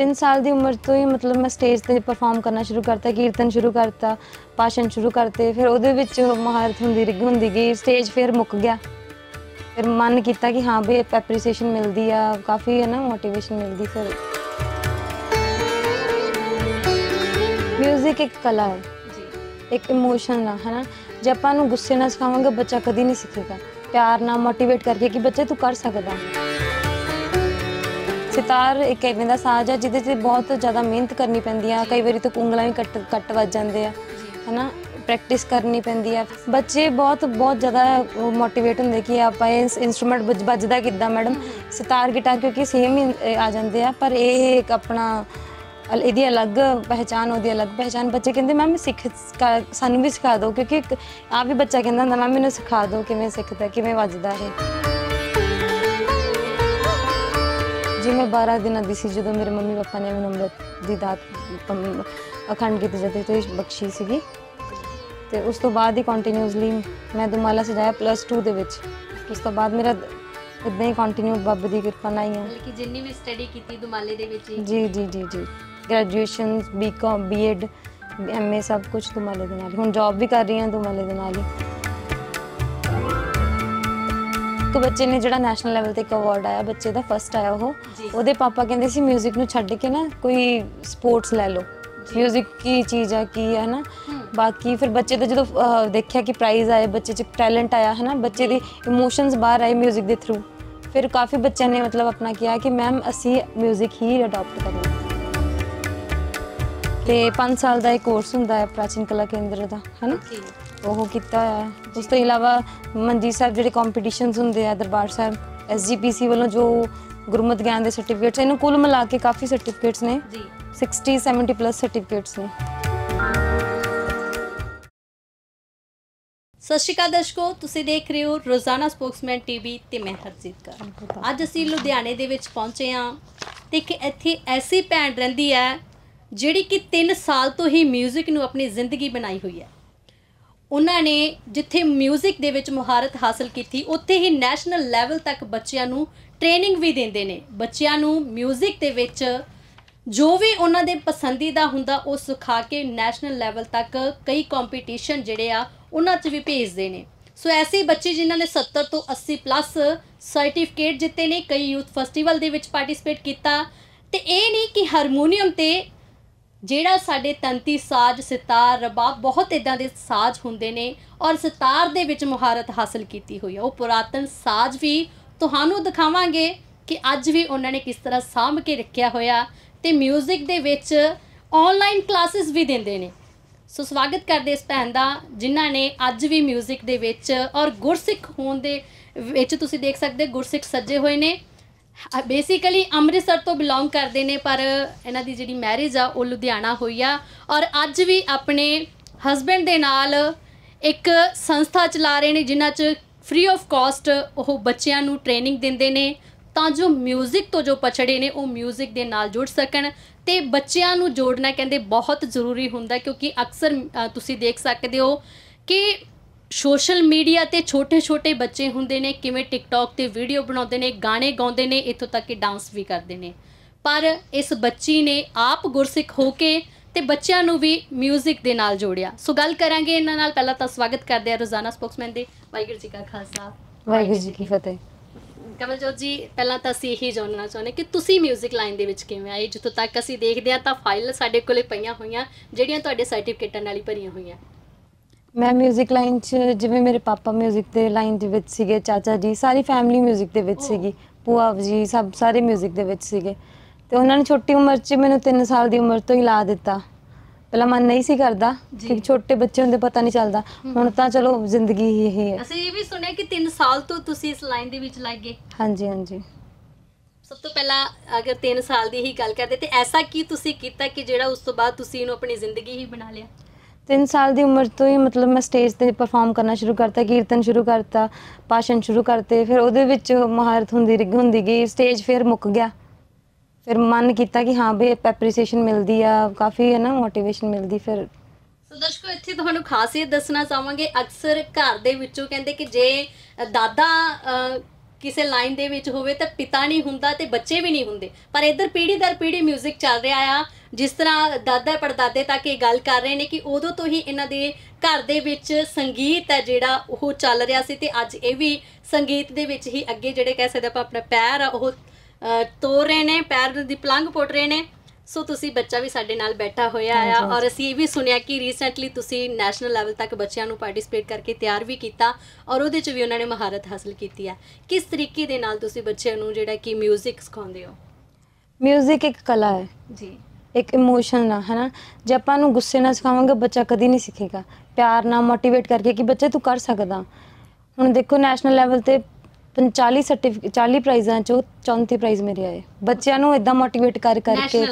3 ਸਾਲ ਦੀ ਉਮਰ ਤੋਂ ਹੀ ਮਤਲਬ ਮੈਂ ਸਟੇਜ ਤੇ ਪਰਫਾਰਮ ਕਰਨਾ ਸ਼ੁਰੂ ਕਰਤਾ ਕੀਰਤਨ ਸ਼ੁਰੂ ਕਰਤਾ ਭਾਸ਼ਣ ਸ਼ੁਰੂ ਕਰਤੇ ਫਿਰ ਉਹਦੇ ਵਿੱਚ ਮਹਾਰਤ ਹੁੰਦੀ ਰਿਗ ਹੁੰਦੀ ਗਈ ਸਟੇਜ ਫਿਰ ਮੁੱਕ ਗਿਆ ਫਿਰ ਮਨ ਕੀਤਾ ਕਿ ਹਾਂ ਵੀ ਐਪਰੀਸੀਏਸ਼ਨ ਮਿਲਦੀ ਆ ਕਾਫੀ ਹੈ ਨਾ ਮੋਟੀਵੇਸ਼ਨ ਮਿਲਦੀ ਫਿਰ ਮਿਊਜ਼ਿਕ ਇੱਕ ਕਲਾ ਹੈ ਜੀ ਇੱਕ ਇਮੋਸ਼ਨ ਆ ਹੈ ਨਾ ਜੇ ਆਪਾਂ ਨੂੰ ਗੁੱਸੇ ਨਾਲ ਸਿਖਾਵਾਂਗੇ ਬੱਚਾ ਕਦੀ ਨਹੀਂ ਸਿੱਖੇਗਾ ਪਿਆਰ ਨਾਲ ਮੋਟੀਵੇਟ ਕਰਕੇ ਕਿ ਬੱਚੇ ਤੂੰ ਕਰ ਸਕਦਾ ਹੈ ਸਿਤਾਰ ਇੱਕ ਐਵੇਂ ਦਾ ਸਾਜ਼ ਹੈ ਜਿਹਦੇ ਤੇ ਬਹੁਤ ਜ਼ਿਆਦਾ ਮਿਹਨਤ ਕਰਨੀ ਪੈਂਦੀ ਆ ਕਈ ਵਾਰੀ ਤਾਂ ਉਂਗਲਾਂ ਵੀ ਕੱਟ ਕੱਟ ਵੱਜ ਜਾਂਦੇ ਆ ਹਨਾ ਪ੍ਰੈਕਟਿਸ ਕਰਨੀ ਪੈਂਦੀ ਆ ਬੱਚੇ ਬਹੁਤ ਬਹੁਤ ਜ਼ਿਆਦਾ ਮੋਟੀਵੇਟ ਹੁੰਦੇ ਕਿ ਆਪਾਂ ਇਹ ਇਨਸਟਰੂਮੈਂਟ ਵੱਜਦਾ ਕਿੱਦਾਂ ਮੈਡਮ ਸਿਤਾਰ ਗਿਟਾਰ ਕਿਉਂਕਿ ਸੇਮ ਹੀ ਆ ਜਾਂਦੇ ਆ ਪਰ ਇਹ ਇੱਕ ਆਪਣਾ ਇਹਦੀ ਅਲੱਗ ਪਹਿਚਾਨ ਉਹਦੀ ਅਲੱਗ ਪਹਿਚਾਨ ਬੱਚੇ ਕਹਿੰਦੇ ਮੈਮ ਸਿੱਖ ਸਾਨੂੰ ਵੀ ਸਿਖਾ ਦਿਓ ਕਿਉਂਕਿ ਆ ਵੀ ਬੱਚਾ ਕਹਿੰਦਾ ਹੁੰਦਾ ਮੈਮ ਮੈਨੂੰ ਸਿਖਾ ਦਿਓ ਕਿਵੇਂ ਸਿੱਖਦਾ ਕਿਵੇਂ ਵੱਜਦਾ ਹੈ ਮੈਂ 12 ਦਿਨਾਂ ਦੀ ਸੀ ਜਦੋਂ ਮੇਰੇ ਮੰਮੀ ਪਾਪਾ ਨੇ ਮੈਨੂੰ ਅੰਮ੍ਰਿਤ ਦੀ ਦਾਤ ਅਖੰਡ ਕੀਤੀ ਜਦ ਤੋਂ ਬਖਸ਼ੀ ਸੀਗੀ ਤੇ ਉਸ ਤੋਂ ਬਾਅਦ ਹੀ ਕੰਟੀਨਿਊਸਲੀ ਮੈਂ ਦੁਮਾਲਾ ਸਜਾਇਆ ਪਲੱਸ 2 ਦੇ ਵਿੱਚ ਉਸ ਤੋਂ ਬਾਅਦ ਮੇਰਾ ਇਦਾਂ ਹੀ ਕੰਟੀਨਿਊ ਬੱਬ ਦੀ ਕਿਰਪਾ ਨਾਲ ਹੀ ਹੈ ਕਿ ਜਿੰਨੀ ਵੀ ਸਟੱਡੀ ਕੀਤੀ ਦੁਮਾਲੇ ਦੇ ਵਿੱਚ ਜੀ ਜੀ ਜੀ ਜੀ ਗ੍ਰੈਜੂਏਸ਼ਨ ਬੀਕਾਮ ਬੀਐਡ ਐਮਏ ਸਭ ਕੁਝ ਦੁਮਾਲੇ ਦੇ ਨਾਲ ਹੁਣ ਜੌਬ ਵੀ ਕਰ ਰਹੀ ਹਾਂ ਦੁਮਾਲੇ ਦੇ ਨਾਲ ਹੀ ਇੱਕ ਬੱਚੇ ਨੇ ਜਿਹੜਾ ਨੈਸ਼ਨਲ ਲੈਵਲ ਤੇ ਇੱਕ ਅਵਾਰਡ ਆਇਆ ਬੱਚੇ ਦਾ ਫਰਸਟ ਆਇਆ ਉਹ ਉਹਦੇ ਪਾਪਾ ਕਹਿੰਦੇ ਸੀ 뮤직 ਨੂੰ ਛੱਡ ਕੇ ਨਾ ਕੋਈ ਸਪੋਰਟਸ ਲੈ ਲਓ 뮤직 ਕੀ ਚੀਜ਼ ਆ ਕੀ ਹੈ ਨਾ ਬਾਕੀ ਫਿਰ ਬੱਚੇ ਦਾ ਜਦੋਂ ਦੇਖਿਆ ਕਿ ਪ੍ਰਾਈਜ਼ ਆਏ ਬੱਚੇ 'ਚ ਟੈਲੈਂਟ ਆਇਆ ਹੈ ਨਾ ਬੱਚੇ ਦੇ ਇਮੋਸ਼ਨਸ ਬਾਹਰ ਆਏ 뮤직 ਦੇ ਥਰੂ ਫਿਰ ਕਾਫੀ ਬੱਚਿਆਂ ਨੇ ਮਤਲਬ ਆਪਣਾ ਕਿਹਾ ਕਿ ਮੈਮ ਅਸੀਂ 뮤직 ਹੀ ਅਡਾਪਟ ਕਰਾਂਗੇ ਤੇ 5 ਸਾਲ ਦਾ ਇੱਕ ਕੋਰਸ ਹੁੰਦਾ ਹੈ ਪ੍ਰਾਚੀਨ ਕਲਾ ਕੇਂਦਰ ਦਾ ਹਨਾ ਉਹ ਕੀਤਾ ਹੋਇਆ ਹੈ ਉਸ ਤੋਂ ਇਲਾਵਾ ਮੰਜੀ ਸਾਹਿਬ ਜਿਹੜੇ ਕੰਪੀਟੀਸ਼ਨਸ ਹੁੰਦੇ ਆ ਦਰਬਾਰ ਸਾਹਿਬ ਐਸਜੀਪੀਸੀ ਵੱਲੋਂ ਜੋ ਗੁਰਮਤ ਗਿਆਨ ਦੇ ਸਰਟੀਫਿਕੇਟਸ ਇਹਨੂੰ ਕੁੱਲ ਮਿਲਾ ਕੇ ਕਾਫੀ ਸਰਟੀਫਿਕੇਟਸ ਨੇ ਜੀ 60 70 ਪਲੱਸ ਸਰਟੀਫਿਕੇਟਸ ਨੇ ਸਤਿ ਸ਼੍ਰੀ ਅਕਾਲ ਦਰਸ਼ਕੋ ਤੁਸੀਂ ਦੇਖ ਰਹੇ ਹੋ ਰੋਜ਼ਾਨਾ ਸਪੋਕਸਮੈਨ ਟੀਵੀ ਤੇ ਮੈਂ ਹਰਜੀਤ ਕਰ ਅੱਜ ਅਸੀਂ ਲੁਧਿਆਣੇ ਦੇ ਵਿੱਚ ਪਹੁੰਚੇ ਆ ਤੇ ਕਿ ਇੱਥੇ ਐਸੀ ਭੈਣ ਰਹਿੰਦੀ ਹੈ ਜਿਹੜੀ ਕਿ 3 ਸਾਲ ਤੋਂ ਹੀ 뮤직 ਨੂੰ ਆਪਣੀ ਜ਼ਿੰਦਗੀ ਬਣਾਈ ਹੋਈ ਹੈ ਉਹਨਾਂ ਨੇ ਜਿੱਥੇ 뮤직 ਦੇ ਵਿੱਚ ਮੁਹਾਰਤ ਹਾਸਲ ਕੀਤੀ ਉੱਥੇ ਹੀ ਨੈਸ਼ਨਲ ਲੈਵਲ ਤੱਕ ਬੱਚਿਆਂ ਨੂੰ ਟ੍ਰੇਨਿੰਗ ਵੀ ਦਿੰਦੇ ਨੇ ਬੱਚਿਆਂ ਨੂੰ 뮤직 ਦੇ ਵਿੱਚ ਜੋ ਵੀ ਉਹਨਾਂ ਦੇ ਪਸੰਦੀਦਾ ਹੁੰਦਾ ਉਹ ਸਿਖਾ ਕੇ ਨੈਸ਼ਨਲ ਲੈਵਲ ਤੱਕ ਕਈ ਕੰਪੀਟੀਸ਼ਨ ਜਿਹੜੇ ਆ ਉਹਨਾਂ 'ਚ ਵੀ ਭੇਜਦੇ ਨੇ ਸੋ ਐਸੇ ਬੱਚੇ ਜਿਨ੍ਹਾਂ ਨੇ 70 ਤੋਂ 80 ਪਲੱਸ ਸਰਟੀਫਿਕੇਟ ਜਿੱਤੇ ਨੇ ਕਈ ਯੂਥ ਫੈਸਟੀਵਲ ਦੇ ਵਿੱਚ ਪਾਰਟਿਸਿਪੇਟ ਕੀਤਾ ਤੇ ਇਹ ਨਹੀਂ ਕਿ ਹਾਰਮੋਨੀਅਮ ਤੇ ਜਿਹੜਾ ਸਾਡੇ ਤੰਤੀ ਸਾਜ਼ ਸਿਤਾਰ ਰਬਾਬ ਬਹੁਤ ਇਦਾਂ ਦੇ ਸਾਜ਼ ਹੁੰਦੇ ਨੇ ਔਰ ਸਿਤਾਰ ਦੇ ਵਿੱਚ ਮੁਹਾਰਤ ਹਾਸਲ ਕੀਤੀ ਹੋਈ ਹੈ ਉਹ ਪੁਰਾਤਨ ਸਾਜ਼ ਵੀ ਤੁਹਾਨੂੰ ਦਿਖਾਵਾਂਗੇ ਕਿ ਅੱਜ ਵੀ ਉਹਨਾਂ ਨੇ ਕਿਸ ਤਰ੍ਹਾਂ ਸਾਂਭ ਕੇ ਰੱਖਿਆ ਹੋਇਆ ਤੇ 뮤직 ਦੇ ਵਿੱਚ ਆਨਲਾਈਨ ਕਲਾਸਿਸ ਵੀ ਦਿੰਦੇ ਨੇ ਸੋ ਸਵਾਗਤ ਕਰਦੇ ਇਸ ਭੈਣ ਦਾ ਜਿਨ੍ਹਾਂ ਨੇ ਅੱਜ ਵੀ 뮤직 ਦੇ ਵਿੱਚ ਔਰ ਗੁਰਸਿੱਖ ਹੋਣ ਦੇ ਵਿੱਚ ਤੁਸੀਂ ਦੇਖ ਸਕਦੇ ਗੁਰਸਿੱਖ ਸੱਜੇ ਹੋਏ ਨੇ ਬੇਸਿਕਲੀ ਅੰਮ੍ਰਿਤਸਰ ਤੋਂ ਬਿਲੋਂਗ ਕਰਦੇ ਨੇ ਪਰ ਇਹਨਾਂ ਦੀ ਜਿਹੜੀ ਮੈਰਿਜ ਆ ਉਹ ਲੁਧਿਆਣਾ ਹੋਈ ਆ ਔਰ ਅੱਜ ਵੀ ਆਪਣੇ ਹਸਬੰਡ ਦੇ ਨਾਲ ਇੱਕ ਸੰਸਥਾ ਚਲਾ ਰਹੇ ਨੇ ਜਿਨ੍ਹਾਂ 'ਚ ਫ੍ਰੀ ਆਫ ਕਾਸਟ ਉਹ ਬੱਚਿਆਂ ਨੂੰ ਟ੍ਰੇਨਿੰਗ ਦਿੰਦੇ ਨੇ ਤਾਂ ਜੋ 뮤직 ਤੋਂ ਜੋ ਪਛੜੇ ਨੇ ਉਹ 뮤직 ਦੇ ਨਾਲ ਜੁੜ ਸਕਣ ਤੇ ਬੱਚਿਆਂ ਨੂੰ ਜੋੜਨਾ ਕਹਿੰਦੇ ਬਹੁਤ ਜ਼ਰੂਰੀ ਹੁੰਦਾ ਕਿਉਂਕਿ ਅਕਸਰ ਤੁਸੀਂ ਦੇਖ ਸਕਦੇ ਹੋ ਕਿ ਸੋਸ਼ਲ ਮੀਡੀਆ ਤੇ ਛੋਟੇ-ਛੋਟੇ ਬੱਚੇ ਹੁੰਦੇ ਨੇ ਕਿਵੇਂ ਟਿਕਟੌਕ ਤੇ ਵੀਡੀਓ ਬਣਾਉਂਦੇ ਨੇ ਗਾਣੇ ਗਾਉਂਦੇ ਨੇ ਇੱਥੋਂ ਤੱਕ ਕਿ ਡਾਂਸ ਵੀ ਕਰਦੇ ਨੇ ਪਰ ਇਸ ਬੱਚੀ ਨੇ ਆਪ ਗੁਰਸਿੱਖ ਹੋ ਕੇ ਤੇ ਬੱਚਿਆਂ ਨੂੰ ਵੀ 뮤직 ਦੇ ਨਾਲ ਜੋੜਿਆ ਸੋ ਗੱਲ ਕਰਾਂਗੇ ਇਹਨਾਂ ਨਾਲ ਪਹਿਲਾਂ ਤਾਂ ਸਵਾਗਤ ਕਰਦੇ ਆ ਰੋਜ਼ਾਨਾ ਸਪੋਕਸਮੈਨ ਦੇ ਵਾਹਿਗੁਰੂ ਜੀ ਕਾ ਖਾਲਸਾ ਵਾਹਿਗੁਰੂ ਜੀ ਕੀ ਫਤਿਹ ਕਮਲਜੋਤ ਜੀ ਪਹਿਲਾਂ ਤਾਂ ਅਸੀਂ ਇਹੀ ਜਾਣਨਾ ਚਾਹੁੰਦੇ ਕਿ ਤੁਸੀਂ 뮤직 ਲਾਈਨ ਦੇ ਵਿੱਚ ਕਿਵੇਂ ਆਏ ਜਿੱਥੋਂ ਤੱਕ ਅਸੀਂ ਦੇਖਦੇ ਆ ਤਾਂ ਫਾਈਲ ਸਾਡੇ ਕੋਲੇ ਪਈਆਂ ਹੋਈਆਂ ਜਿਹੜੀਆਂ ਤੁਹਾਡੇ ਸਰਟੀਫਿਕੇਟਾਂ ਨਾਲ ਹੀ ਭਰੀਆਂ ਹੋਈਆਂ ਮੈਂ 뮤직 ਲਾਈਨ 'ਚ ਜਿਵੇਂ ਮੇਰੇ ਪਾਪਾ 뮤직 ਦੇ ਲਾਈਨ ਦੇ ਵਿੱਚ ਸੀਗੇ ਚਾਚਾ ਜੀ ਸਾਰੀ ਫੈਮਿਲੀ 뮤직 ਦੇ ਵਿੱਚ ਸੀਗੀ ਪੂਆ ਜੀ ਸਭ ਸਾਰੇ 뮤직 ਦੇ ਵਿੱਚ ਸੀਗੇ ਤੇ ਉਹਨਾਂ ਨੇ ਛੋਟੀ ਉਮਰ 'ਚ ਮੈਨੂੰ 3 ਸਾਲ ਦੀ ਉਮਰ ਤੋਂ ਹੀ ਲਾ ਦਿੱਤਾ ਪਹਿਲਾਂ ਮਨ ਨਹੀਂ ਸੀ ਕਰਦਾ ਕਿ ਛੋਟੇ ਬੱਚੇ ਹੁੰਦੇ ਪਤਾ ਨਹੀਂ ਚੱਲਦਾ ਹੁਣ ਤਾਂ ਚਲੋ ਜ਼ਿੰਦਗੀ ਹੀ ਇਹ ਹੈ ਅਸੀਂ ਇਹ ਵੀ ਸੁਣਿਆ ਕਿ 3 ਸਾਲ ਤੋਂ ਤੁਸੀਂ ਇਸ ਲਾਈਨ ਦੇ ਵਿੱਚ ਲੱਗੇ ਹਾਂਜੀ ਹਾਂਜੀ ਸਭ ਤੋਂ ਪਹਿਲਾਂ ਅਗਰ 3 ਸਾਲ ਦੀ ਹੀ ਗੱਲ ਕਰਦੇ ਤੇ ਐਸਾ ਕੀ ਤੁਸੀਂ ਕੀਤਾ ਕਿ ਜਿਹੜਾ ਉਸ ਤੋਂ ਬਾਅਦ ਤੁਸੀਂ ਇਹਨੂੰ ਆਪਣੀ ਜ਼ਿੰਦਗੀ ਹੀ ਬਣਾ ਲਿਆ 3 ਸਾਲ ਦੀ ਉਮਰ ਤੋਂ ਹੀ ਮਤਲਬ ਮੈਂ ਸਟੇਜ ਤੇ ਪਰਫਾਰਮ ਕਰਨਾ ਸ਼ੁਰੂ ਕਰਤਾ ਕੀਰਤਨ ਸ਼ੁਰੂ ਕਰਤਾ ਭਾਸ਼ਣ ਸ਼ੁਰੂ ਕਰਤੇ ਫਿਰ ਉਹਦੇ ਵਿੱਚ ਮਹਾਰਤ ਹੁੰਦੀ ਰਹੀ ਹੁੰਦੀ ਗਈ ਸਟੇਜ ਫਿਰ ਮੁੱਕ ਗਿਆ ਫਿਰ ਮਨ ਕੀਤਾ ਕਿ ਹਾਂ ਬਈ ਐਪਰੀਸੀਏਸ਼ਨ ਮਿਲਦੀ ਆ ਕਾਫੀ ਹੈ ਨਾ ਮੋਟੀਵੇਸ਼ਨ ਮਿਲਦੀ ਫਿਰ ਸੋ ਦਰਸ਼ਕੋ ਇੱਥੇ ਤੁਹਾਨੂੰ ਖਾਸੀਅਤ ਦੱਸਣਾ ਚਾਹਾਂਗੇ ਅਕਸਰ ਘਰ ਦੇ ਵਿੱਚੋਂ ਕਹਿੰਦੇ ਕਿ ਜੇ ਦਾਦਾ ਕਿਸੇ ਲਾਈਨ ਦੇ ਵਿੱਚ ਹੋਵੇ ਤਾਂ ਪਿਤਾ ਨਹੀਂ ਹੁੰਦਾ ਤੇ ਬੱਚੇ ਵੀ ਨਹੀਂ ਹੁੰਦੇ ਪਰ ਇੱਧਰ ਪੀੜੀ ਦਰ ਪੀੜੀ 뮤직 ਚੱਲ ਰਿਹਾ ਆ ਜਿਸ ਤਰ੍ਹਾਂ ਦਾਦਾ ਪੜਦਾਦੇ ਤੱਕ ਇਹ ਗੱਲ ਕਰ ਰਹੇ ਨੇ ਕਿ ਉਦੋਂ ਤੋਂ ਹੀ ਇਹਨਾਂ ਦੇ ਘਰ ਦੇ ਵਿੱਚ ਸੰਗੀਤ ਹੈ ਜਿਹੜਾ ਉਹ ਚੱਲ ਰਿਹਾ ਸੀ ਤੇ ਅੱਜ ਇਹ ਵੀ ਸੰਗੀਤ ਦੇ ਵਿੱਚ ਹੀ ਅੱਗੇ ਜਿਹੜੇ ਕਹਿ ਸਕਦੇ ਆਪਾਂ ਆਪਣਾ ਪੈਰ ਆ ਉਹ ਤੋੜ ਰਹੇ ਨੇ ਪੈਰ ਦੀ ਪਲੰਗ ਪੁੱਟ ਰਹੇ ਨੇ ਸੋ ਤੁਸੀਂ ਬੱਚਾ ਵੀ ਸਾਡੇ ਨਾਲ ਬੈਠਾ ਹੋਇਆ ਆ ਔਰ ਅਸੀਂ ਇਹ ਵੀ ਸੁਣਿਆ ਕਿ ਰੀਸੈਂਟਲੀ ਤੁਸੀਂ ਨੈਸ਼ਨਲ ਲੈਵਲ ਤੱਕ ਬੱਚਿਆਂ ਨੂੰ ਪਾਰਟਿਸਿਪੇਟ ਕਰਕੇ ਤਿਆਰ ਵੀ ਕੀਤਾ ਔਰ ਉਹਦੇ 'ਚ ਵੀ ਉਹਨਾਂ ਨੇ ਮਹਾਰਤ ਹਾਸਲ ਕੀਤੀ ਆ ਕਿਸ ਤਰੀਕੇ ਦੇ ਨਾਲ ਤੁਸੀਂ ਬੱਚਿਆਂ ਨੂੰ ਜਿਹੜਾ ਕਿ 뮤직 ਸਿਖਾਉਂਦੇ ਹੋ 뮤직 ਇੱਕ ਕਲਾ ਹੈ ਜੀ ਇੱਕ ਇਮੋਸ਼ਨ ਨਾ ਹੈਨਾ ਜੇ ਆਪਾਂ ਨੂੰ ਗੁੱਸੇ ਨਾਲ ਸਿਖਾਵਾਂਗੇ ਬੱਚਾ ਕਦੀ ਨਹੀਂ ਸਿੱਖੇਗਾ ਪਿਆਰ ਨਾਲ ਮੋਟੀਵੇਟ ਕਰਕੇ ਕਿ ਬੱਚੇ ਤੂੰ ਕਰ ਸਕਦਾ ਹੁਣ ਦੇਖੋ ਨੈਸ਼ਨਲ ਲੈਵਲ ਤੇ 40 ਸਰਟੀਫਿਕੇਟ 40 ਪ੍ਰਾਈਜ਼ਾਂ ਚੋਂ 34 ਪ੍ਰਾਈਜ਼ ਮੇਰੇ ਆਏ ਬੱਚਿਆਂ ਨੂੰ ਇਦਾਂ ਮੋਟੀਵੇਟ ਕਰ ਕਰਕੇ